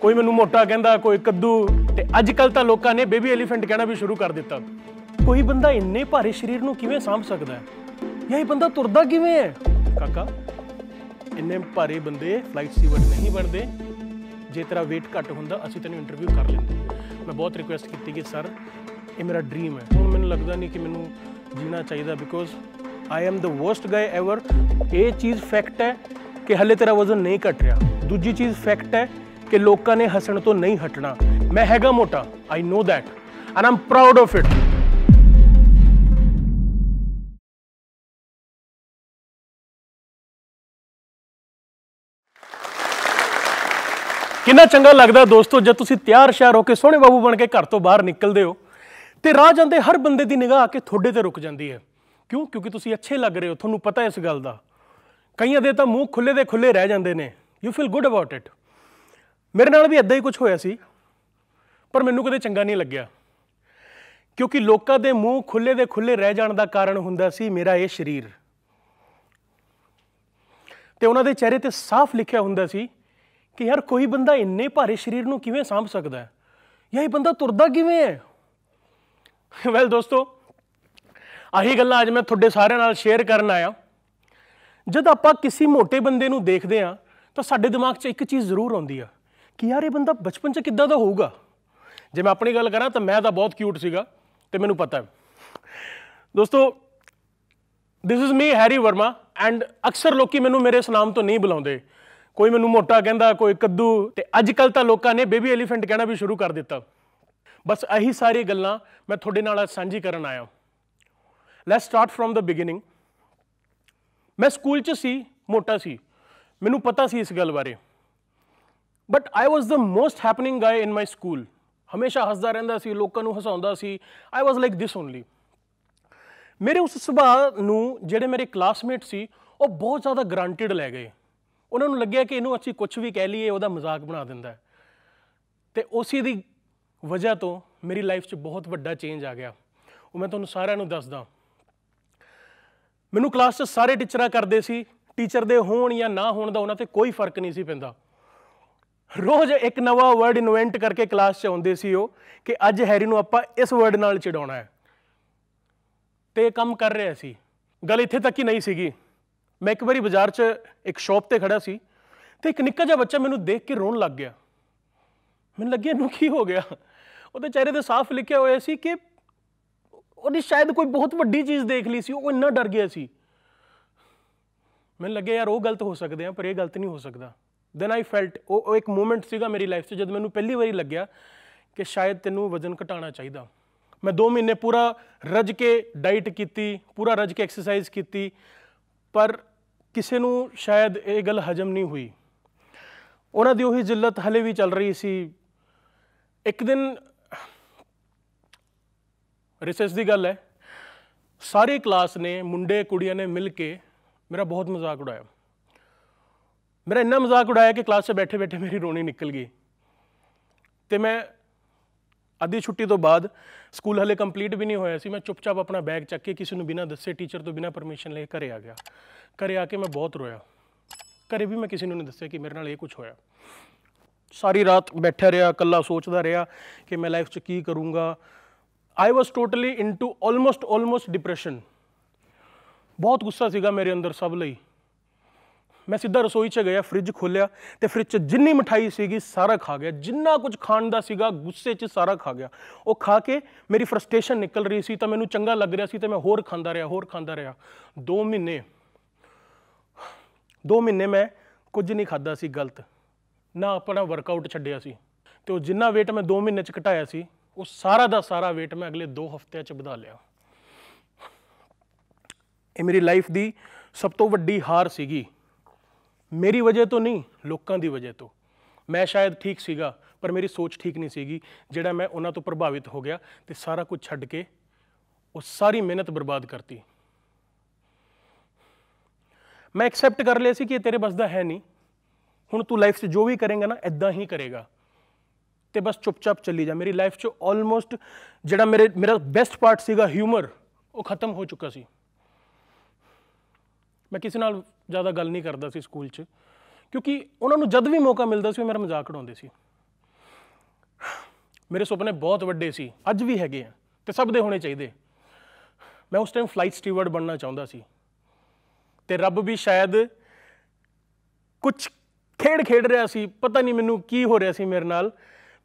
ਕੋਈ ਮੈਨੂੰ ਮੋਟਾ ਕਹਿੰਦਾ ਕੋਈ ਕੱਦੂ ਤੇ ਅੱਜ ਕੱਲ ਤਾਂ ਲੋਕਾਂ ਨੇ ਬੇਬੀ ਐਲੀਫੈਂਟ ਕਹਿਣਾ ਵੀ ਸ਼ੁਰੂ ਕਰ ਦਿੱਤਾ ਕੋਈ ਬੰਦਾ ਇੰਨੇ ਭਾਰੇ ਸਰੀਰ ਨੂੰ ਕਿਵੇਂ ਸੰਭ ਸਕਦਾ ਹੈ ਯਾ ਇਹ ਬੰਦਾ ਤੁਰਦਾ ਕਿਵੇਂ ਹੈ ਕਾਕਾ ਇੰਨੇ ਭਾਰੇ ਬੰਦੇ ਫਲਾਈਟ ਸੀਵਰ ਨਹੀਂ ਬਣਦੇ ਜੇ ਤੇਰਾ weight ਘੱਟ ਹੁੰਦਾ ਅਸੀਂ ਤੈਨੂੰ ਇੰਟਰਵਿਊ ਕਰ ਲੈਂਦੇ ਮੈਂ ਬਹੁਤ ਰਿਕੁਐਸਟ ਕੀਤੀ ਕਿ ਸਰ ਇਹ ਮੇਰਾ ਡ੍ਰੀਮ ਹੈ ਹੁਣ ਮੈਨੂੰ ਲੱਗਦਾ ਨਹੀਂ ਕਿ ਮੈਨੂੰ ਜੀਣਾ ਚਾਹੀਦਾ because I am the worst guy ever ਇਹ ਚੀਜ਼ ਫੈਕਟ ਹੈ ਕਿ ਹਲੇ ਤੇਰਾ ਵਜ਼ਨ ਨਹੀਂ ਘਟ ਰਿਹਾ ਦੂਜੀ ਚੀਜ਼ ਫੈਕਟ ਹੈ ਕਿ ਲੋਕਾਂ ਨੇ ਹੱਸਣ ਤੋਂ ਨਹੀਂ ਹਟਣਾ ਮੈਂ ਹੈਗਾ ਮੋਟਾ I know that and I'm proud of it ਕਿੰਨਾ ਚੰਗਾ ਲੱਗਦਾ ਦੋਸਤੋ ਜਦ ਤੁਸੀਂ ਤਿਆਰ ਸ਼ਹਿਰ ਹੋ ਕੇ ਸੋਹਣੇ ਬਾਬੂ ਬਣ ਕੇ ਘਰ ਤੋਂ ਬਾਹਰ ਨਿਕਲਦੇ ਹੋ ਤੇ ਰਾਹ ਜਾਂਦੇ ਹਰ ਬੰਦੇ ਦੀ ਨਿਗਾਹ ਆ ਕੇ ਤੁਹਾਡੇ ਤੇ ਰੁਕ ਜਾਂਦੀ ਹੈ ਕਿਉਂ ਕਿਉਂਕਿ ਤੁਸੀਂ ਅੱਛੇ ਲੱਗ ਰਹੇ ਹੋ ਤੁਹਾਨੂੰ ਪਤਾ ਇਸ ਗੱਲ ਦਾ ਕਈਆਂ ਦੇ ਤਾਂ ਮੂੰਹ ਖੁੱਲੇ ਦੇ ਖੁੱਲੇ ਰਹਿ ਜਾਂਦੇ ਨੇ you feel good about it ਮੇਰੇ ਨਾਲ ਵੀ ਇਦਾਂ ਹੀ ਕੁਝ ਹੋਇਆ ਸੀ ਪਰ ਮੈਨੂੰ ਕਦੇ ਚੰਗਾ ਨਹੀਂ ਲੱਗਿਆ ਕਿਉਂਕਿ ਲੋਕਾਂ ਦੇ ਮੂੰਹ ਖੁੱਲੇ ਦੇ ਖੁੱਲੇ ਰਹਿ ਜਾਣ ਦਾ ਕਾਰਨ ਹੁੰਦਾ ਸੀ ਮੇਰਾ ਇਹ ਸਰੀਰ ਤੇ ਉਹਨਾਂ ਦੇ ਚਿਹਰੇ ਤੇ ਸਾਫ਼ ਲਿਖਿਆ ਹੁੰਦਾ ਸੀ ਕਿ ਯਾਰ ਕੋਈ ਬੰਦਾ ਇੰਨੇ ਭਾਰੇ ਸਰੀਰ ਨੂੰ ਕਿਵੇਂ ਸੰਭ ਸਕਦਾ ਹੈ ਜਾਂ ਇਹ ਬੰਦਾ ਤੁਰਦਾ ਕਿਵੇਂ ਹੈ ਵੈਲ ਦੋਸਤੋ ਆਹੀ ਗੱਲਾਂ ਅੱਜ ਮੈਂ ਤੁਹਾਡੇ ਸਾਰਿਆਂ ਨਾਲ ਸ਼ੇਅਰ ਕਰਨ ਆਇਆ ਜਦ ਆਪਾਂ ਕਿਸੇ ਮੋٹے ਬੰਦੇ ਨੂੰ ਦੇਖਦੇ ਆ ਤਾਂ ਸਾਡੇ ਦਿਮਾਗ 'ਚ ਇੱਕ ਚੀਜ਼ ਜ਼ਰੂਰ ਆਉਂਦੀ ਆ ਕਿ ਯਾਰ ਇਹ ਬੰਦਾ ਬਚਪਨ 'ਚ ਕਿੱਦਾਂ ਦਾ ਹੋਊਗਾ ਜੇ ਮੈਂ ਆਪਣੀ ਗੱਲ ਕਰਾਂ ਤਾਂ ਮੈਂ ਤਾਂ ਬਹੁਤ ਕਿਊਟ ਸੀਗਾ ਤੇ ਮੈਨੂੰ ਪਤਾ ਹੈ ਦੋਸਤੋ this is me Harry Verma and ਅਕਸਰ ਲੋਕੀ ਮੈਨੂੰ ਮੇਰੇ ਇਸ ਨਾਮ ਤੋਂ ਨਹੀਂ ਬੁਲਾਉਂਦੇ ਕੋਈ ਮੈਨੂੰ ਮੋਟਾ ਕਹਿੰਦਾ ਕੋਈ ਕੱਦੂ ਤੇ ਅੱਜ ਕੱਲ ਤਾਂ ਲੋਕਾਂ ਨੇ ਬੇਬੀ ਐਲੀਫੈਂਟ ਕਹਿਣਾ ਵੀ ਸ਼ੁਰੂ ਕਰ ਦਿੱਤਾ ਬਸ ਇਹੀ ਸਾਰੀ ਗੱਲਾਂ ਮੈਂ ਤੁਹਾਡੇ ਨਾਲ ਅੱਜ ਸਾਂਝੀ ਕਰਨ ਆਇਆ let's start from the beginning ਮੈਂ ਸਕੂਲ 'ਚ ਸੀ ਮੋਟਾ ਸੀ ਮੈਨੂੰ ਪਤਾ ਸੀ ਇਸ ਗੱਲ ਬਾਰੇ but I was the most happening guy in my school ਹਮੇਸ਼ਾ ਹੱਸਦਾ ਰਹਿੰਦਾ ਸੀ ਲੋਕਾਂ ਨੂੰ ਹਸਾਉਂਦਾ ਸੀ I was like this only ਮੇਰੇ ਉਸ ਸੁਭਾਅ ਨੂੰ ਜਿਹੜੇ ਮੇਰੇ ਕਲਾਸਮੇਟ ਸੀ ਉਹ ਬਹੁਤ ਜ਼ਿਆਦਾ ਗਰੰਟਿਡ ਲੈ ਗਏ ਉਹਨਾਂ ਨੂੰ ਲੱਗਿਆ ਕਿ ਇਹਨੂੰ ਅਸੀਂ ਕੁਝ ਵੀ ਕਹਿ ਲਈਏ ਉਹਦਾ ਮਜ਼ਾਕ ਬਣਾ ਦਿੰਦਾ ਤੇ ਉਸੇ ਦੀ ਵਜ੍ਹਾ ਤੋਂ ਮੇਰੀ ਲਾਈਫ 'ਚ ਬਹੁਤ ਵੱਡਾ ਚੇਂਜ ਆ ਗਿਆ ਉਹ ਮੈਂ ਤੁਹਾਨੂੰ ਸਾਰਿਆਂ ਨੂੰ ਦੱਸਦਾ ਮੈਨੂੰ ਕਲਾਸ 'ਚ ਸਾਰੇ ਟੀਚਰਾਂ ਕਰਦੇ ਸੀ ਟੀਚਰ ਦੇ ਹੋਣ ਜਾਂ ਨਾ ਹੋਣ ਦਾ ਉਹਨਾਂ ਤੇ ਕੋਈ ਫਰਕ ਨਹੀਂ ਸੀ ਪੈਂਦਾ ਰੋਜ਼ ਇੱਕ ਨਵਾਂ ਵਰਡ ਇਨਵੈਂਟ ਕਰਕੇ ਕਲਾਸ 'ਚ ਆਉਂਦੇ ਸੀ ਉਹ ਕਿ ਅੱਜ ਹੈਰੀ ਨੂੰ ਆਪਾਂ ਇਸ ਵਰਡ ਨਾਲ ਚਿੜਾਉਣਾ ਹੈ ਤੇ ਕੰਮ ਕਰ ਰਿਹਾ ਸੀ ਗੱਲ ਇੱਥੇ ਤੱਕ ਹੀ ਨਹੀਂ ਸੀਗੀ ਮੈਂ ਇੱਕ ਵਾਰੀ ਬਾਜ਼ਾਰ 'ਚ ਇੱਕ ਸ਼ਾਪ ਤੇ ਖੜਾ ਸੀ ਤੇ ਇੱਕ ਨਿੱਕਾ ਜਿਹਾ ਬੱਚਾ ਮੈਨੂੰ ਦੇਖ ਕੇ ਰੋਣ ਲੱਗ ਗਿਆ ਮੈਨੂੰ ਲੱਗਿਆ ਇਹਨੂੰ ਕੀ ਹੋ ਗਿਆ ਉਹਦੇ ਚਿਹਰੇ ਤੇ ਸਾਫ਼ ਲਿਖਿਆ ਹੋਇਆ ਸੀ ਕਿ ਉਹਨੇ ਸ਼ਾਇਦ ਕੋਈ ਬਹੁਤ ਵੱਡੀ ਚੀਜ਼ ਦੇਖ ਲਈ ਸੀ ਉਹ ਇੰਨਾ ਡਰ ਗਿਆ ਸੀ ਮੈਨੂੰ ਲੱਗਿਆ ਯਾਰ ਉਹ ਗਲਤ ਹੋ ਸਕਦੇ ਆ ਪਰ ਇਹ ਗਲਤ ਨਹੀਂ ਹੋ ਸਕਦਾ ਦੈਨ ਆਈ ਫੈਲਟ ਉਹ ਇੱਕ ਮੂਮੈਂਟ ਸੀਗਾ ਮੇਰੀ ਲਾਈਫ 'ਚ ਜਦ ਮੈਨੂੰ ਪਹਿਲੀ ਵਾਰੀ ਲੱਗਿਆ ਕਿ ਸ਼ਾਇਦ ਤੈਨੂੰ ਵਜ਼ਨ ਘਟਾਉਣਾ ਚਾਹੀਦਾ ਮੈਂ 2 ਮਹੀਨੇ ਪੂਰਾ ਰਜ ਕੇ ਡਾਈਟ ਕੀਤੀ ਪੂਰਾ ਰਜ ਕੇ ਐਕਸਰਸਾਈਜ਼ ਕੀਤੀ ਪਰ ਕਿਸੇ ਨੂੰ ਸ਼ਾਇਦ ਇਹ ਗੱਲ ਹਜਮ ਨਹੀਂ ਹੋਈ ਉਹਨਾਂ ਦੀ ਉਹੀ ਜ਼ਿਲਤ ਹਲੇ ਵੀ ਚੱਲ ਰਹੀ ਸੀ ਇੱਕ ਦਿਨ ਰਿਸੈਸ ਦੀ ਗੱਲ ਹੈ ਸਾਰੀ ਕਲਾਸ ਨੇ ਮੁੰਡੇ ਕੁੜੀਆਂ ਨੇ ਮਿਲ ਕੇ ਮੇਰਾ ਬਹੁਤ ਮਜ਼ਾਕ ਉਡਾਇਆ ਮੇਰਾ ਇੰਨਾ ਮਜ਼ਾਕ ਉਡਾਇਆ ਕਿ ਕਲਾਸ 'ਚ ਬੈਠੇ-ਬੈਠੇ ਮੇਰੀ ਰੋਣੀ ਨਿਕਲ ਗਈ ਤੇ ਮੈਂ ਅੱਧੀ ਛੁੱਟੀ ਤੋਂ ਬਾਅਦ ਸਕੂਲ ਹਲੇ ਕੰਪਲੀਟ ਵੀ ਨਹੀਂ ਹੋਇਆ ਸੀ ਮੈਂ ਚੁੱਪਚਾਪ ਆਪਣਾ ਬੈਗ ਚੱਕ ਕੇ ਕਿਸੇ ਨੂੰ ਬਿਨਾਂ ਦੱਸੇ ਟੀਚਰ ਤੋਂ ਬਿਨਾਂ ਪਰਮਿਸ਼ਨ ਲੈ ਘਰੇ ਆ ਗਿਆ ਘਰੇ ਆ ਕੇ ਮੈਂ ਬਹੁਤ ਰੋਇਆ ਘਰੇ ਵੀ ਮੈਂ ਕਿਸੇ ਨੂੰ ਨਹੀਂ ਦੱਸਿਆ ਕਿ ਮੇਰੇ ਨਾਲ ਇਹ ਕੁਝ ਹੋਇਆ ਸਾਰੀ ਰਾਤ ਬੈਠਾ ਰਿਹਾ ਇਕੱਲਾ ਸੋਚਦਾ ਰਿਹਾ ਕਿ ਮੈਂ ਲਾਈਫ 'ਚ ਕੀ ਕਰੂੰਗਾ I was totally into almost almost depression ਬਹੁਤ ਗੁੱਸਾ ਸੀਗਾ ਮੇਰੇ ਅੰਦਰ ਸਭ ਲਈ ਮੈਂ ਸਿੱਧਾ ਰਸੋਈ 'ਚ ਗਿਆ ਫ੍ਰਿਜ ਖੋਲਿਆ ਤੇ ਫ੍ਰਿਜ 'ਚ ਜਿੰਨੀ ਮਠਾਈ ਸੀਗੀ ਸਾਰਾ ਖਾ ਗਿਆ ਜਿੰਨਾ ਕੁਝ ਖਾਣ ਦਾ ਸੀਗਾ ਗੁੱਸੇ 'ਚ ਸਾਰਾ ਖਾ ਗਿਆ ਉਹ ਖਾ ਕੇ ਮੇਰੀ ਫਰਸਟ੍ਰੇਸ਼ਨ ਨਿਕਲ ਰਹੀ ਸੀ ਤਾਂ ਮੈਨੂੰ ਚੰਗਾ ਲੱਗ ਰਿਹਾ ਸੀ ਤੇ ਮੈਂ ਹੋਰ ਖਾਂਦਾ ਰਿਹਾ ਹੋਰ ਖਾਂਦਾ ਰਿਹਾ 2 ਮਹੀਨੇ 2 ਮਹੀਨੇ ਮੈਂ ਕੁਝ ਨਹੀਂ ਖਾਦਾ ਸੀ ਗਲਤ ਨਾ ਆਪਣਾ ਵਰਕਆਊਟ ਛੱਡਿਆ ਸੀ ਤੇ ਉਹ ਜਿੰਨਾ weight ਮੈਂ 2 ਮਹੀਨੇ 'ਚ ਘਟਾਇਆ ਸੀ ਉਹ ਸਾਰਾ ਦਾ ਸਾਰਾ weight ਮੈਂ ਅਗਲੇ 2 ਹਫ਼ਤਿਆਂ 'ਚ ਵਧਾ ਲਿਆ ਇਹ ਮੇਰੀ ਲਾਈਫ ਦੀ ਸਭ ਤੋਂ ਵੱਡੀ ਹਾਰ ਸੀਗੀ ਮੇਰੀ ਵਜ੍ਹਾ ਤੋਂ ਨਹੀਂ ਲੋਕਾਂ ਦੀ ਵਜ੍ਹਾ ਤੋਂ ਮੈਂ ਸ਼ਾਇਦ ਠੀਕ ਸੀਗਾ ਪਰ ਮੇਰੀ ਸੋਚ ਠੀਕ ਨਹੀਂ ਸੀਗੀ ਜਿਹੜਾ ਮੈਂ ਉਹਨਾਂ ਤੋਂ ਪ੍ਰਭਾਵਿਤ ਹੋ ਗਿਆ ਤੇ ਸਾਰਾ ਕੁਝ ਛੱਡ ਕੇ ਉਹ ਸਾਰੀ ਮਿਹਨਤ ਬਰਬਾਦ ਕਰਤੀ ਮੈਂ ਐਕਸੈਪਟ ਕਰ ਲਿਆ ਸੀ ਕਿ ਇਹ ਤੇਰੇ ਬਸ ਦਾ ਹੈ ਨਹੀਂ ਹੁਣ ਤੂੰ ਲਾਈਫ 'ਚ ਜੋ ਵੀ ਕਰੇਗਾ ਨਾ ਇਦਾਂ ਹੀ ਕਰੇਗਾ ਤੇ ਬਸ ਚੁੱਪਚਾਪ ਚੱਲੀ ਜਾ ਮੇਰੀ ਲਾਈਫ 'ਚ ਆਲਮੋਸਟ ਜਿਹੜਾ ਮੇਰੇ ਮੇਰਾ ਬੈਸਟ ਪਾਰਟ ਸੀਗਾ ਹਿਊਮਰ ਉਹ ਖਤਮ ਹੋ ਚੁੱਕਾ ਸੀ ਮੈਂ ਕਿਸੇ ਨਾਲ ਜ਼ਿਆਦਾ ਗੱਲ ਨਹੀਂ ਕਰਦਾ ਸੀ ਸਕੂਲ 'ਚ ਕਿਉਂਕਿ ਉਹਨਾਂ ਨੂੰ ਜਦ ਵੀ ਮੌਕਾ ਮਿਲਦਾ ਸੀ ਉਹ ਮੇਰਾ ਮਜ਼ਾਕ ਉਡਾਉਂਦੇ ਸੀ ਮੇਰੇ ਸੁਪਨੇ ਬਹੁਤ ਵੱਡੇ ਸੀ ਅੱਜ ਵੀ ਹੈਗੇ ਆ ਤੇ ਸਭ ਦੇ ਹੋਣੇ ਚਾਹੀਦੇ ਮੈਂ ਉਸ ਟਾਈਮ ਫਲਾਈਟ ਸਟੀਵਰਡ ਬਣਨਾ ਚਾਹੁੰਦਾ ਸੀ ਤੇ ਰੱਬ ਵੀ ਸ਼ਾਇਦ ਕੁਝ ਖੇਡ ਖੇਡ ਰਿਹਾ ਸੀ ਪਤਾ ਨਹੀਂ ਮੈਨੂੰ ਕੀ ਹੋ ਰਿਹਾ ਸੀ ਮੇਰੇ ਨਾਲ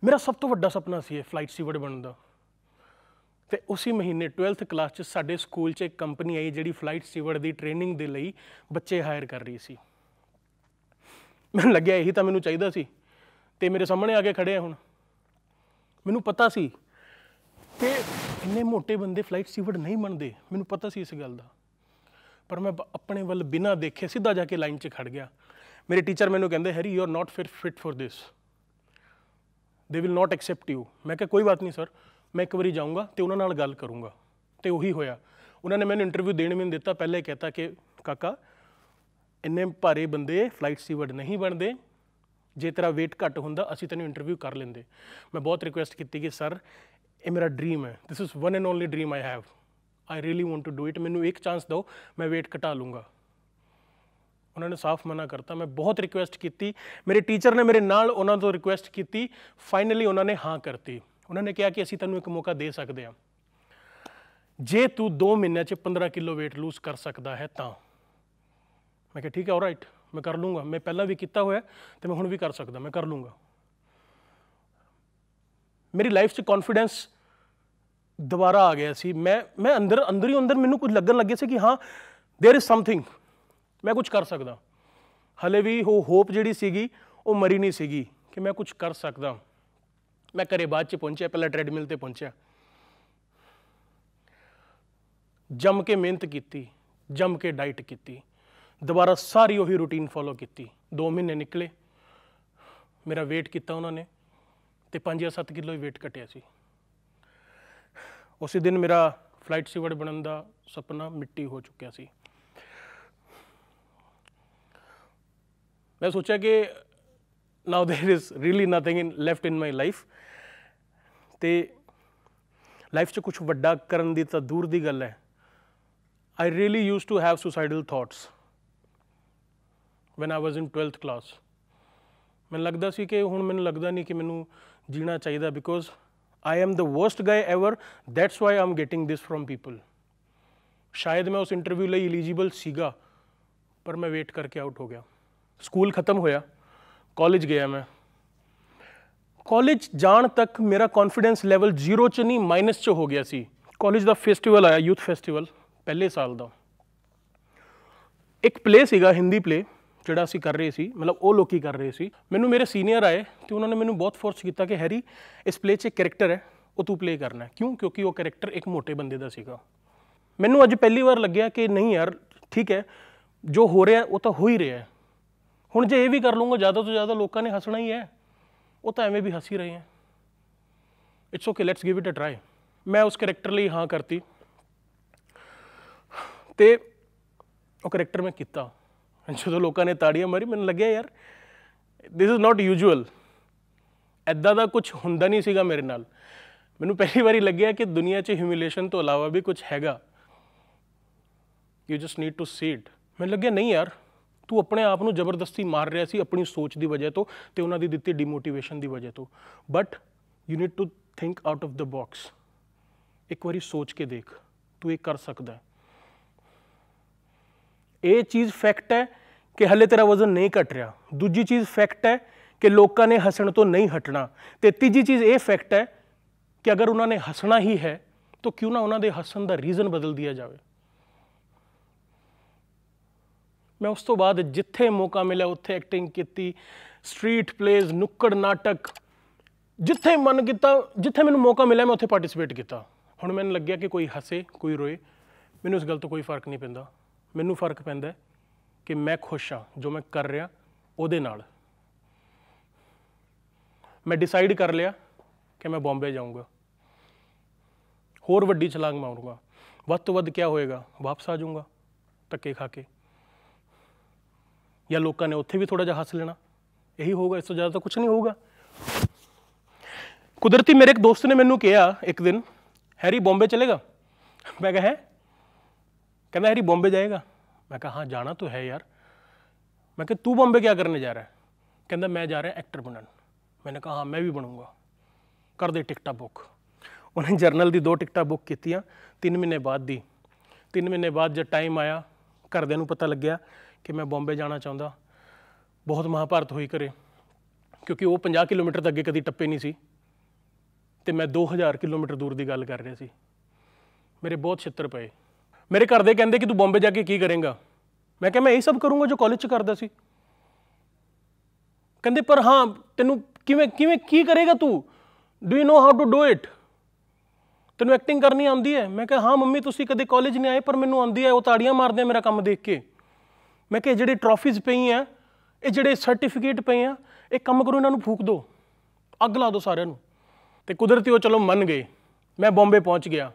ਮੇਰਾ ਸਭ ਤੋਂ ਵੱਡਾ ਸੁਪਨਾ ਸੀ ਇਹ ਫਲਾਈਟ ਸਟੀਵਰਡ ਬਣਨ ਦਾ ਤੇ ਉਸੇ ਮਹੀਨੇ 12th ਕਲਾਸ 'ਚ ਸਾਡੇ ਸਕੂਲ 'ਚ ਇੱਕ ਕੰਪਨੀ ਆਈ ਜਿਹੜੀ ਫਲਾਈਟ ਸਟੀਵਰਡ ਦੀ ਟ੍ਰੇਨਿੰਗ ਦੇ ਲਈ ਬੱਚੇ ਹਾਇਰ ਕਰ ਰਹੀ ਸੀ ਮੈਨੂੰ ਲੱਗਿਆ ਇਹੀ ਤਾਂ ਮੈਨੂੰ ਚਾਹੀਦਾ ਸੀ ਤੇ ਮੇਰੇ ਸਾਹਮਣੇ ਆ ਕੇ ਖੜੇ ਆ ਹੁਣ ਮੈਨੂੰ ਪਤਾ ਸੀ ਕਿ ਇੰਨੇ ਮੋٹے ਬੰਦੇ ਫਲਾਈਟ ਸਟੀਵਰਡ ਨਹੀਂ ਬਣਦੇ ਮੈਨੂੰ ਪਤਾ ਸੀ ਇਸ ਗੱਲ ਦਾ ਪਰ ਮੈਂ ਆਪਣੇ ਵੱਲ ਬਿਨਾਂ ਦੇਖੇ ਸਿੱਧਾ ਜਾ ਕੇ ਲਾਈਨ 'ਚ ਖੜ ਗਿਆ ਮੇਰੇ ਟੀਚਰ ਮੈਨੂੰ ਕਹਿੰਦੇ Harry you are not fit fit for this they will not accept you ਮੈਂ ਕਿਹਾ ਕੋਈ ਬਾਤ ਨਹੀਂ ਸਰ ਮੈਂ ਇੱਕ ਵਾਰੀ ਜਾਊਂਗਾ ਤੇ ਉਹਨਾਂ ਨਾਲ ਗੱਲ ਕਰੂੰਗਾ ਤੇ ਉਹੀ ਹੋਇਆ ਉਹਨਾਂ ਨੇ ਮੈਨੂੰ ਇੰਟਰਵਿਊ ਦੇਣ ਮੈਨੂੰ ਦਿੱਤਾ ਪਹਿਲੇ ਕਹਤਾ ਕਿ ਕਾਕਾ ਇੰਨੇ ਭਾਰੇ ਬੰਦੇ ਫਲਾਈਟ ਸਟੀਵਰਡ ਨਹੀਂ ਬਣਦੇ ਜੇ ਤੇਰਾ weight ਘੱਟ ਹੁੰਦਾ ਅਸੀਂ ਤੈਨੂੰ ਇੰਟਰਵਿਊ ਕਰ ਲੈਂਦੇ ਮੈਂ ਬਹੁਤ ਰਿਕੁਐਸਟ ਕੀਤੀ ਕਿ ਸਰ ਇਹ ਮੇਰਾ ਡ੍ਰੀਮ ਹੈ this is one and only dream I have I really want to do it ਮੈਨੂੰ ਇੱਕ ਚਾਂਸ ਦਿਓ ਮੈਂ weight ਘਟਾ ਲੂੰਗਾ ਉਹਨਾਂ ਨੇ ਸਾਫ਼ ਮਨਾ ਕਰਤਾ ਮੈਂ ਬਹੁਤ ਰਿਕੁਐਸਟ ਕੀਤੀ ਮੇਰੇ ਟੀਚਰ ਨੇ ਮੇਰੇ ਨਾਲ ਉਹਨਾਂ ਤੋਂ ਰਿਕੁਐਸਟ ਕੀਤੀ ਫਾਈਨਲੀ ਉਹਨਾਂ ਨੇ ਹਾਂ ਕਰਤੀ ਉਹਨਾਂ ਨੇ ਕਿਹਾ ਕਿ ਅਸੀਂ ਤੈਨੂੰ ਇੱਕ ਮੌਕਾ ਦੇ ਸਕਦੇ ਹਾਂ ਜੇ ਤੂੰ 2 ਮਹੀਨਿਆਂ 'ਚ 15 ਕਿਲੋ weight lose ਕਰ ਸਕਦਾ ਹੈ ਤਾਂ ਮੈਂ ਕਿਹਾ ਠੀਕ ਹੈ ਆਲਰਾਈਟ ਮੈਂ ਕਰ ਲੂੰਗਾ ਮੈਂ ਪਹਿਲਾਂ ਵੀ ਕੀਤਾ ਹੋਇਆ ਤੇ ਮੈਂ ਹੁਣ ਵੀ ਕਰ ਸਕਦਾ ਮੈਂ ਕਰ ਲੂੰਗਾ ਮੇਰੀ ਲਾਈਫ 'ਚ ਕੌਨਫੀਡੈਂਸ ਦੁਬਾਰਾ ਆ ਗਿਆ ਸੀ ਮੈਂ ਮੈਂ ਅੰਦਰ ਅੰਦਰ ਹੀ ਅੰਦਰ ਮੈਨੂੰ ਕੁਝ ਲੱਗਣ ਲੱਗੇ ਸੀ ਕਿ ਹਾਂ देयर इज समथिंग ਮੈਂ ਕੁਝ ਕਰ ਸਕਦਾ ਹਲੇ ਵੀ ਉਹ ਹੋਪ ਜਿਹੜੀ ਸੀਗੀ ਉਹ ਮਰੀ ਨਹੀਂ ਸੀਗੀ ਕਿ ਮੈਂ ਕੁਝ ਕਰ ਸਕਦਾ ਮੈਂ ਘਰੇ ਬਾਅਦ ਚ ਪਹੁੰਚਿਆ ਪਹਿਲਾਂ ਟ੍ਰੈਡਮਿਲ ਤੇ ਪਹੁੰਚਿਆ ਜੰਮ ਕੇ ਮਿਹਨਤ ਕੀਤੀ ਜੰਮ ਕੇ ਡਾਈਟ ਕੀਤੀ ਦੁਬਾਰਾ ਸਾਰੀ ਉਹੀ ਰੁਟੀਨ ਫੋਲੋ ਕੀਤੀ 2 ਮਹੀਨੇ ਨਿਕਲੇ ਮੇਰਾ weight ਕੀਤਾ ਉਹਨਾਂ ਨੇ ਤੇ 5 ਜਾਂ 7 ਕਿਲੋ ਹੀ weight ਘਟਿਆ ਸੀ ਉਸੇ ਦਿਨ ਮੇਰਾ ਫਲਾਈਟ ਸਿਵਰਡ ਬਣਨ ਦਾ ਸੁਪਨਾ ਮਿੱਟੀ ਹੋ ਚੁੱਕਿਆ ਸੀ ਮੈਂ ਸੋਚਿਆ ਕਿ now there is really nothing in left in my life ਤੇ ਲਾਈਫ 'ਚ ਕੁਝ ਵੱਡਾ ਕਰਨ ਦੀ ਤਾਂ ਦੂਰ ਦੀ ਗੱਲ ਹੈ I really use to have suicidal thoughts when I was in 12th class ਮੈਨੂੰ ਲੱਗਦਾ ਸੀ ਕਿ ਹੁਣ ਮੈਨੂੰ ਲੱਗਦਾ ਨਹੀਂ ਕਿ ਮੈਨੂੰ ਜੀਣਾ ਚਾਹੀਦਾ because I am the worst guy ever that's why I'm getting this from people ਸ਼ਾਇਦ ਮੈਂ ਉਸ ਇੰਟਰਵਿਊ ਲਈ ਐਲੀਜੀਬਲ ਸੀਗਾ ਪਰ ਮੈਂ ਵੇਟ ਕਰਕੇ ਆਊਟ ਹੋ ਗਿਆ ਸਕੂਲ ਖਤਮ ਹੋਇਆ ਕਾਲਜ ਗਿਆ ਮੈਂ ਕਾਲਜ ਜਾਣ ਤੱਕ ਮੇਰਾ ਕੌਨਫੀਡੈਂਸ ਲੈਵਲ 0 ਚ ਨਹੀਂ ਮਾਈਨਸ ਚ ਹੋ ਗਿਆ ਸੀ ਕਾਲਜ ਦਾ ਫੈਸਟੀਵਲ ਆਇਆ ਯੂਥ ਫੈਸਟੀਵਲ ਪਹਿਲੇ ਸਾਲ ਦਾ ਇੱਕ ਪਲੇ ਸੀਗਾ ਹਿੰਦੀ ਪਲੇ ਜਿਹੜਾ ਅਸੀਂ ਕਰ ਰਹੇ ਸੀ ਮਤਲਬ ਉਹ ਲੋਕੀ ਕਰ ਰਹੇ ਸੀ ਮੈਨੂੰ ਮੇਰੇ ਸੀਨੀਅਰ ਆਏ ਤੇ ਉਹਨਾਂ ਨੇ ਮੈਨੂੰ ਬਹੁਤ ਫੋਰਸ ਕੀਤਾ ਕਿ ਹੈਰੀ ਇਸ ਪਲੇ 'ਚ ਇੱਕ ਕੈਰੈਕਟਰ ਹੈ ਉਹ ਤੂੰ ਪਲੇ ਕਰਨਾ ਕਿਉਂ ਕਿਉਂਕਿ ਉਹ ਕੈਰੈਕਟਰ ਇੱਕ ਮੋٹے ਬੰਦੇ ਦਾ ਸੀਗਾ ਮੈਨੂੰ ਅੱਜ ਪਹਿਲੀ ਵਾਰ ਲੱਗਿਆ ਕਿ ਨਹੀਂ ਯਾਰ ਠੀਕ ਹੈ ਜੋ ਹੋ ਰਿਹਾ ਉਹ ਤਾਂ ਹੋ ਹੀ ਰਿਹਾ ਹੁਣ ਜੇ ਇਹ ਵੀ ਕਰ ਲੂੰਗਾ ਜ਼ਿਆਦਾ ਤੋਂ ਜ਼ਿਆਦਾ ਲੋਕਾਂ ਨੇ ਹੱਸਣਾ ਹੀ ਹੈ ਉਹ ਤਾਂ ਐਵੇਂ ਵੀ ਹੱਸੀ ਰਹੇ ਹੈ it's okay let's give it a try ਮੈਂ ਉਸ ਕੈਰੈਕਟਰ ਲਈ ਹਾਂ ਕਰਤੀ ਤੇ ਉਹ ਕੈਰੈਕਟਰ ਮੈਂ ਕੀਤਾ ਜਦੋਂ ਲੋਕਾਂ ਨੇ ਤਾੜੀਆਂ ਮਾਰੀ ਮੈਨੂੰ ਲੱਗਿਆ ਯਾਰ ਥਿਸ ਇਜ਼ ਨਾਟ ਯੂਜੂਅਲ ਐਦਾਂ ਦਾ ਕੁਝ ਹੁੰਦਾ ਨਹੀਂ ਸੀਗਾ ਮੇਰੇ ਨਾਲ ਮੈਨੂੰ ਪਹਿਲੀ ਵਾਰੀ ਲੱਗਿਆ ਕਿ ਦੁਨੀਆ 'ਚ ਹਿਊਮਿਲੇਸ਼ਨ ਤੋਂ ਇਲਾਵਾ ਵੀ ਕੁਝ ਹੈਗਾ you just need to see it ਮੈਨੂੰ ਲੱਗਿਆ ਨਹੀਂ ਯਾਰ ਤੂੰ ਆਪਣੇ ਆਪ ਨੂੰ ਜ਼ਬਰਦਸਤੀ ਮਾਰ ਰਿਹਾ ਸੀ ਆਪਣੀ ਸੋਚ ਦੀ ਵਜ੍ਹਾ ਤੋਂ ਤੇ ਉਹਨਾਂ ਦੀ ਦਿੱਤੀ ਡੀਮੋਟੀਵੇਸ਼ਨ ਦੀ ਵਜ੍ਹਾ ਤੋਂ but you need to think out of the box ਇੱਕ ਵਾਰੀ ਸੋਚ ਕੇ ਦੇਖ ਤੂੰ ਇਹ ਕਰ ਸਕਦਾ ਹੈ ਇਹ ਚੀਜ਼ ਫੈਕਟ ਹੈ ਕਿ ਹੱਲੇ ਤੇਰਾ ਵਜ਼ਨ ਨਹੀਂ ਘਟ ਰਿਹਾ ਦੂਜੀ ਚੀਜ਼ ਫੈਕਟ ਹੈ ਕਿ ਲੋਕਾਂ ਨੇ ਹੱਸਣ ਤੋਂ ਨਹੀਂ ਹਟਣਾ ਤੇ ਤੀਜੀ ਚੀਜ਼ ਇਹ ਫੈਕਟ ਹੈ ਕਿ ਅਗਰ ਉਹਨਾਂ ਨੇ ਹੱਸਣਾ ਹੀ ਹੈ ਤਾਂ ਕਿਉਂ ਨਾ ਉਹਨਾਂ ਦੇ ਹੱਸਣ ਦਾ ਰੀਜ਼ਨ ਬਦਲ ਦਿਆ ਜਾਵੇ ਮੈਂ ਉਸ ਤੋਂ ਬਾਅਦ ਜਿੱਥੇ ਮੌਕਾ ਮਿਲਿਆ ਉੱਥੇ ਐਕਟਿੰਗ ਕੀਤੀ ਸਟਰੀਟ ਪਲੇਜ਼ ਨੁੱਕੜ ਨਾਟਕ ਜਿੱਥੇ ਮਨ ਕੀਤਾ ਜਿੱਥੇ ਮੈਨੂੰ ਮੌਕਾ ਮਿਲਿਆ ਮੈਂ ਉੱਥੇ ਪਾਰਟਿਸਿਪੇਟ ਕੀਤਾ ਹੁਣ ਮੈਨੂੰ ਲੱਗਿਆ ਕਿ ਕੋਈ ਹੱਸੇ ਕੋਈ ਰੋਏ ਮੈਨੂੰ ਇਸ ਗੱਲ ਤੋਂ ਕੋਈ ਫਰਕ ਨਹੀਂ ਪੈਂਦਾ ਮੈਨੂੰ ਫਰਕ ਪੈਂਦਾ ਕਿ ਮੈਂ ਖੁਸ਼ ਹਾਂ ਜੋ ਮੈਂ ਕਰ ਰਿਹਾ ਉਹਦੇ ਨਾਲ ਮੈਂ ਡਿਸਾਈਡ ਕਰ ਲਿਆ ਕਿ ਮੈਂ ਬੰਬੇ ਜਾਊਂਗਾ ਹੋਰ ਵੱਡੀ ਛਲਾਂਗ ਮਾਰੂੰਗਾ ਵੱਧ ਤੋਂ ਵੱਧ ਕੀ ਹੋਏਗਾ ਵਾਪਸ ਆ ਜਾਊਂਗਾ ਤੱਕੇ ਖਾ ਕੇ ਜਾਂ ਲੋਕਾਂ ਨੇ ਉੱਥੇ ਵੀ ਥੋੜਾ ਜਿਹਾ ਹੱਸ ਲੈਣਾ ਇਹੀ ਹੋਊਗਾ ਇਸ ਤੋਂ ਜ਼ਿਆਦਾ ਤਾਂ ਕੁਝ ਨਹੀਂ ਹੋਊਗਾ ਕੁਦਰਤੀ ਮੇਰੇ ਇੱਕ ਦੋਸਤ ਨੇ ਮੈਨੂੰ ਕਿਹਾ ਇੱਕ ਦਿਨ ਹੈਰੀ ਬੰਬੇ ਚਲੇਗਾ ਮੈਂ ਕਿਹਾ ਹੈ ਕਹਿੰਦਾ ਹੈਰੀ ਬੰਬੇ ਜਾਏਗਾ ਮੈਂ ਕਿਹਾ ਹਾਂ ਜਾਣਾ ਤਾਂ ਹੈ ਯਾਰ ਮੈਂ ਕਿਹਾ ਤੂੰ ਬੰਬੇ ਕੀ ਕਰਨੇ ਜਾ ਰਿਹਾ ਕਹਿੰਦਾ ਮੈਂ ਜਾ ਰਿਹਾ ਐਕਟਰ ਬਣਨ ਮੈਨੇ ਕਿਹਾ ਹਾਂ ਮੈਂ ਵੀ ਬਣੂੰਗਾ ਕਰ ਦੇ ਟਿਕਟਾਂ ਬੁੱਕ ਉਹਨੇ ਜਰਨਲ ਦੀ ਦੋ ਟਿਕਟਾਂ ਬੁੱਕ ਕੀਤੀਆਂ 3 ਮਹੀਨੇ ਬਾਅਦ ਦੀ 3 ਮਹੀਨੇ ਬਾਅਦ ਜਦ ਟਾਈਮ ਆਇਆ ਘਰਦਿਆਂ ਨੂੰ ਪਤਾ ਲੱਗਿਆ ਕਿ ਮੈਂ ਬੰਬੇ ਜਾਣਾ ਚਾਹੁੰਦਾ ਬਹੁਤ ਮਹਾਭਾਰਤ ਹੋਈ ਕਰੇ ਕਿਉਂਕਿ ਉਹ 50 ਕਿਲੋਮੀਟਰ ਤੱਕ ਅੱਗੇ ਕਦੀ ਟੱਪੇ ਨਹੀਂ ਸੀ ਤੇ ਮੈਂ 2000 ਕਿਲੋਮੀਟਰ ਦੂਰ ਦੀ ਗੱਲ ਕਰ ਰਿਹਾ ਸੀ ਮੇਰੇ ਬਹੁਤ ਛਿੱਤਰ ਪਏ ਮੇਰੇ ਘਰ ਦੇ ਕਹਿੰਦੇ ਕਿ ਤੂੰ ਬੰਬੇ ਜਾ ਕੇ ਕੀ ਕਰੇਂਗਾ ਮੈਂ ਕਿਹਾ ਮੈਂ ਇਹ ਸਭ ਕਰੂੰਗਾ ਜੋ ਕਾਲਜ ਚ ਕਰਦਾ ਸੀ ਕਹਿੰਦੇ ਪਰ ਹਾਂ ਤੈਨੂੰ ਕਿਵੇਂ ਕਿਵੇਂ ਕੀ ਕਰੇਗਾ ਤੂੰ do you know how to do it ਤੈਨੂੰ ਐਕਟਿੰਗ ਕਰਨੀ ਆਉਂਦੀ ਹੈ ਮੈਂ ਕਿਹਾ ਹਾਂ ਮੰਮੀ ਤੁਸੀਂ ਕਦੇ ਕਾਲਜ ਨਹੀਂ ਆਏ ਪਰ ਮੈਨੂੰ ਆਉਂਦੀ ਹੈ ਉਹ ਤਾੜੀਆਂ ਮਾਰਦੇ ਮੇਰਾ ਕੰਮ ਦੇਖ ਕੇ ਮੈਂ ਕਿਹਾ ਜਿਹੜੇ ਟਰੋਫੀਜ਼ ਪਈ ਆ ਇਹ ਜਿਹੜੇ ਸਰਟੀਫਿਕੇਟ ਪਏ ਆ ਇਹ ਕੰਮ ਕਰੋ ਇਹਨਾਂ ਨੂੰ ਫੂਕ ਦਿਓ ਅੱਗ ਲਾ ਦਿਓ ਸਾਰਿਆਂ ਨੂੰ ਤੇ ਕੁਦਰਤੀ ਉਹ ਚਲੋ ਮੰਨ ਗਏ ਮੈਂ ਬੰਬੇ ਪਹੁੰਚ ਗਿਆ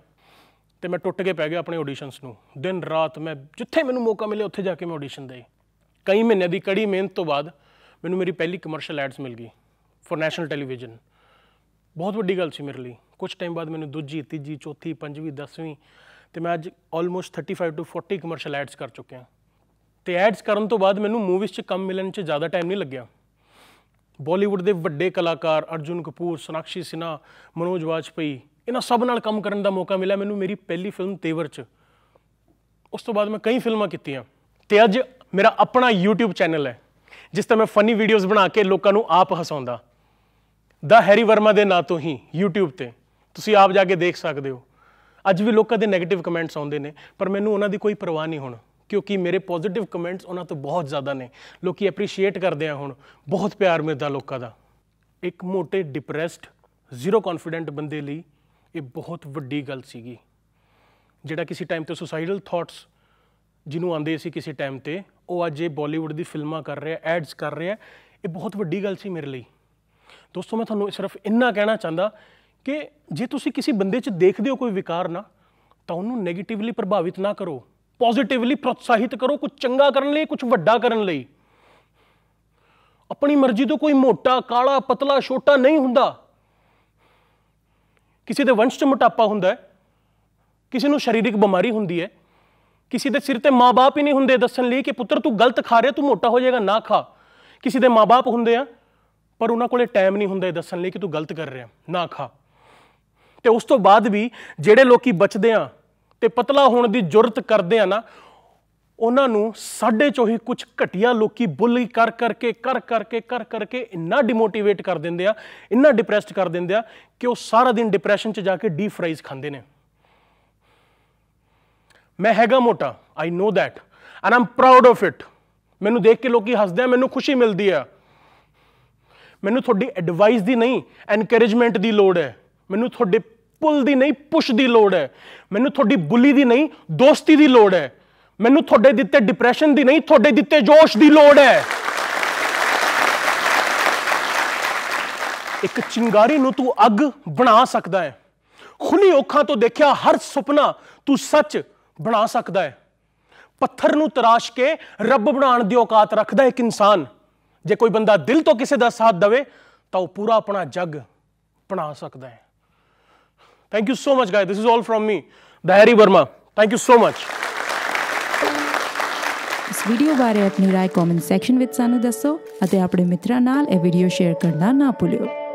ਤੇ ਮੈਂ ਟੁੱਟ ਕੇ ਪੈ ਗਿਆ ਆਪਣੇ ਆਡੀਸ਼ਨਸ ਨੂੰ ਦਿਨ ਰਾਤ ਮੈਂ ਜਿੱਥੇ ਮੈਨੂੰ ਮੌਕਾ ਮਿਲੇ ਉੱਥੇ ਜਾ ਕੇ ਮੈਂ ਆਡੀਸ਼ਨ ਦੇ ਕਈ ਮਹੀਨੇ ਦੀ ਕੜੀ ਮਿਹਨਤ ਤੋਂ ਬਾਅਦ ਮੈਨੂੰ ਮੇਰੀ ਪਹਿਲੀ ਕਮਰਸ਼ੀਅਲ ਐਡਸ ਮਿਲ ਗਈ ਫॉर ਨੈਸ਼ਨਲ ਟੈਲੀਵਿਜ਼ਨ ਬਹੁਤ ਵੱਡੀ ਗੱਲ ਸੀ ਮੇਰੇ ਲਈ ਕੁਝ ਟਾਈਮ ਬਾਅਦ ਮੈਨੂੰ ਦੂਜੀ ਤੀਜੀ ਚੌਥੀ ਪੰਜਵੀਂ ਦਸਵੀਂ ਤੇ ਮੈਂ ਅੱਜ ਆਲਮੋਸਟ 35 ਟੂ 40 ਕਮਰਸ਼ੀਅਲ ਐਡਸ ਕਰ ਚੁੱਕਿਆ ਤੇ ਐਡਸ ਕਰਨ ਤੋਂ ਬਾਅਦ ਮੈਨੂੰ ਮੂਵੀਜ਼ 'ਚ ਕੰਮ ਮਿਲਣ 'ਚ ਜ਼ਿਆਦਾ ਟਾਈਮ ਨਹੀਂ ਲੱਗਿਆ ਬਾਲੀਵੁੱਡ ਦੇ ਵੱਡੇ ਕਲਾਕਾਰ ਅਰਜੁਨ ਕਪੂਰ ਸੁਨਾਕਸ਼ੀ ਸਿਨਾ ਮਨੋਜ ਵਾਜਪਈ ਇਹਨਾਂ ਸਭ ਨਾਲ ਕੰਮ ਕਰਨ ਦਾ ਮੌਕਾ ਮਿਲਿਆ ਮੈਨੂੰ ਮੇਰੀ ਪਹਿਲੀ ਫਿਲਮ ਤੇਵਰ 'ਚ ਉਸ ਤੋਂ ਬਾਅਦ ਮੈਂ ਕਈ ਫਿਲਮਾਂ ਕੀਤੀਆਂ ਤੇ ਅੱਜ ਮੇਰਾ ਆਪਣਾ YouTube ਚੈਨਲ ਹੈ ਜਿਸ ਤੇ ਮੈਂ ਫਨੀ ਵੀਡੀਓਜ਼ ਬਣਾ ਕੇ ਲੋਕਾਂ ਨੂੰ ਆਪ ਹਸਾਉਂਦਾ ਦਾ ਹੈਰੀ ਵਰਮਾ ਦੇ ਨਾਂ ਤੋਂ ਹੀ YouTube ਤੇ ਤੁਸੀਂ ਆਪ ਜਾ ਕੇ ਦੇਖ ਸਕਦੇ ਹੋ ਅੱਜ ਵੀ ਲੋਕਾਂ ਦੇ 네ਗੇਟਿਵ ਕਮੈਂਟਸ ਆਉਂਦੇ ਨੇ ਪਰ ਮੈਨੂੰ ਉਹਨਾਂ ਦੀ ਕੋਈ ਪਰਵਾਹ ਨਹੀਂ ਹੁਣ ਕਿਉਂਕਿ ਮੇਰੇ ਪੋਜ਼ਿਟਿਵ ਕਮੈਂਟਸ ਉਹਨਾਂ ਤੋਂ ਬਹੁਤ ਜ਼ਿਆਦਾ ਨੇ ਲੋਕੀ ਅਪਰੀਸ਼ੀਏਟ ਕਰਦੇ ਆ ਹੁਣ ਬਹੁਤ ਪਿਆਰ ਮਿਲਦਾ ਲੋਕਾਂ ਦਾ ਇੱਕ ਮੋਟੇ ਡਿਪਰੈਸਡ ਜ਼ੀਰੋ ਕੌਨਫੀਡੈਂਟ ਬੰਦੇ ਲਈ ਇਹ ਬਹੁਤ ਵੱਡੀ ਗੱਲ ਸੀਗੀ ਜਿਹੜਾ ਕਿਸੇ ਟਾਈਮ ਤੇ ਸੁਸਾਈਡਲ ਥਾਟਸ ਜਿਹਨੂੰ ਆਂਦੇ ਸੀ ਕਿਸੇ ਟਾਈਮ ਤੇ ਉਹ ਅੱਜ ਇਹ ਬਾਲੀਵੁੱਡ ਦੀ ਫਿਲਮਾਂ ਕਰ ਰਿਹਾ ਐਡਸ ਕਰ ਰਿਹਾ ਇਹ ਬਹੁਤ ਵੱਡੀ ਗੱਲ ਸੀ ਮੇਰੇ ਲਈ ਦੋਸਤੋ ਮੈਂ ਤੁਹਾਨੂੰ ਸਿਰਫ ਇੰਨਾ ਕਹਿਣਾ ਚਾਹੁੰਦਾ ਕਿ ਜੇ ਤੁਸੀਂ ਕਿਸੇ ਬੰਦੇ 'ਚ ਦੇਖਦੇ ਹੋ ਕੋਈ ਵਿਕਾਰ ਨਾ ਤਾਂ ਉਹਨੂੰ 네ਗੇਟਿਵਲੀ ਪ੍ਰਭਾਵਿਤ ਨਾ ਕਰੋ ਪੋਜ਼ਿਟਿਵਲੀ ਪ੍ਰੋਤਸਾਹਿਤ ਕਰੋ ਕੁਝ ਚੰਗਾ ਕਰਨ ਲਈ ਕੁਝ ਵੱਡਾ ਕਰਨ ਲਈ ਆਪਣੀ ਮਰਜ਼ੀ ਤੋਂ ਕੋਈ ਮੋਟਾ ਕਾਲਾ ਪਤਲਾ ਛੋਟਾ ਨਹੀਂ ਹੁੰਦਾ ਕਿਸੇ ਦੇ ਵੰਸ਼ 'ਚ ਮੋਟਾਪਾ ਹੁੰਦਾ ਹੈ ਕਿਸੇ ਨੂੰ ਸਰੀਰਕ ਬਿਮਾਰੀ ਹੁੰਦੀ ਹੈ ਕਿਸੇ ਦੇ ਸਿਰ ਤੇ ਮਾਪੇ ਹੀ ਨਹੀਂ ਹੁੰਦੇ ਦੱਸਣ ਲਈ ਕਿ ਪੁੱਤਰ ਤੂੰ ਗਲਤ ਖਾ ਰਿਹਾ ਤੂੰ ਮੋਟਾ ਹੋ ਜਾਏਗਾ ਨਾ ਖਾ ਕਿਸੇ ਦੇ ਮਾਪੇ ਹੁੰਦੇ ਆ ਪਰ ਉਹਨਾਂ ਕੋਲੇ ਟਾਈਮ ਨਹੀਂ ਹੁੰਦਾ ਇਹ ਦੱਸਣ ਲਈ ਕਿ ਤੂੰ ਗਲਤ ਕਰ ਰਿਹਾ ਨਾ ਖਾ ਤੇ ਉਸ ਤੋਂ ਬਾਅਦ ਵੀ ਜਿਹੜੇ ਲੋਕੀ ਬਚਦੇ ਆ ਤੇ ਪਤਲਾ ਹੋਣ ਦੀ ਜੁਰਤ ਕਰਦੇ ਆ ਨਾ ਉਹਨਾਂ ਨੂੰ ਸਾਡੇ ਚੋਂ ਹੀ ਕੁਝ ਘਟਿਆ ਲੋਕੀ ਬੁੱਲੀ ਕਰ ਕਰਕੇ ਕਰ ਕਰਕੇ ਕਰ ਕਰਕੇ ਇੰਨਾ ਡਿਮੋਟੀਵੇਟ ਕਰ ਦਿੰਦੇ ਆ ਇੰਨਾ ਡਿਪਰੈਸਡ ਕਰ ਦਿੰਦੇ ਆ ਕਿ ਉਹ ਸਾਰਾ ਦਿਨ ਡਿਪਰੈਸ਼ਨ 'ਚ ਜਾ ਕੇ ਡੀਪ ਫਰਾਈਜ਼ ਖਾਂਦੇ ਨੇ ਮੈਂ ਹੈਗਾ ਮੋਟਾ I know that and I'm proud of it ਮੈਨੂੰ ਦੇਖ ਕੇ ਲੋਕੀ ਹੱਸਦੇ ਆ ਮੈਨੂੰ ਖੁਸ਼ੀ ਮਿਲਦੀ ਆ ਮੈਨੂੰ ਤੁਹਾਡੀ ਐਡਵਾਈਸ ਦੀ ਨਹੀਂ ਐਨਕਰੇਜਮੈਂਟ ਦੀ ਲੋੜ ਹੈ ਮੈਨੂੰ ਤੁਹਾਡੇ ਪੁੱਲ ਦੀ ਨਹੀਂ ਪੁਸ਼ ਦੀ ਲੋੜ ਹੈ ਮੈਨੂੰ ਤੁਹਾਡੀ ਬੁੱਲੀ ਦੀ ਨਹੀਂ ਦੋਸਤੀ ਦੀ ਲੋੜ ਹੈ ਮੈਨੂੰ ਤੁਹਾਡੇ ਦਿੱਤੇ ਡਿਪਰੈਸ਼ਨ ਦੀ ਨਹੀਂ ਤੁਹਾਡੇ ਦਿੱਤੇ ਜੋਸ਼ ਦੀ ਲੋੜ ਹੈ ਇੱਕ ਚਿੰਗਾਰੀ ਨੂੰ ਤੂੰ ਅੱਗ ਬਣਾ ਸਕਦਾ ਹੈ ਖੁੱਲੀ ਅੱਖਾਂ ਤੋਂ ਦੇਖਿਆ ਹਰ ਸੁਪਨਾ ਤੂੰ ਸੱਚ ਬਣਾ ਸਕਦਾ ਹੈ ਪੱਥਰ ਨੂੰ ਤਰਾਸ਼ ਕੇ ਰੱਬ ਬਣਾਉਣ ਦੀ ਔਕਾਤ ਰੱਖਦਾ ਇੱਕ ਇਨਸਾਨ ਜੇ ਕੋਈ ਬੰਦਾ ਦਿਲ ਤੋਂ ਕਿਸੇ ਦਾ ਸਾਥ ਦਵੇ ਤਾਂ ਉਹ ਪੂਰਾ ਆਪਣਾ ਜੱਗ ਬਣਾ ਸਕਦਾ ਹੈ Thank you so much, guys. This is all from me, Dahari Verma. Thank you so much. ਇਸ ਵੀਡੀਓ ਬਾਰੇ ਆਪਣੀ رائے ਕਮੈਂਟ ਸੈਕਸ਼ਨ ਵਿੱਚ ਸਾਨੂੰ ਦੱਸੋ ਅਤੇ ਆਪਣੇ ਮਿੱਤਰਾਂ ਨਾਲ ਇਹ ਵੀਡੀਓ ਸ਼ੇਅਰ ਕਰਨਾ ਨਾ ਭੁੱਲਿਓ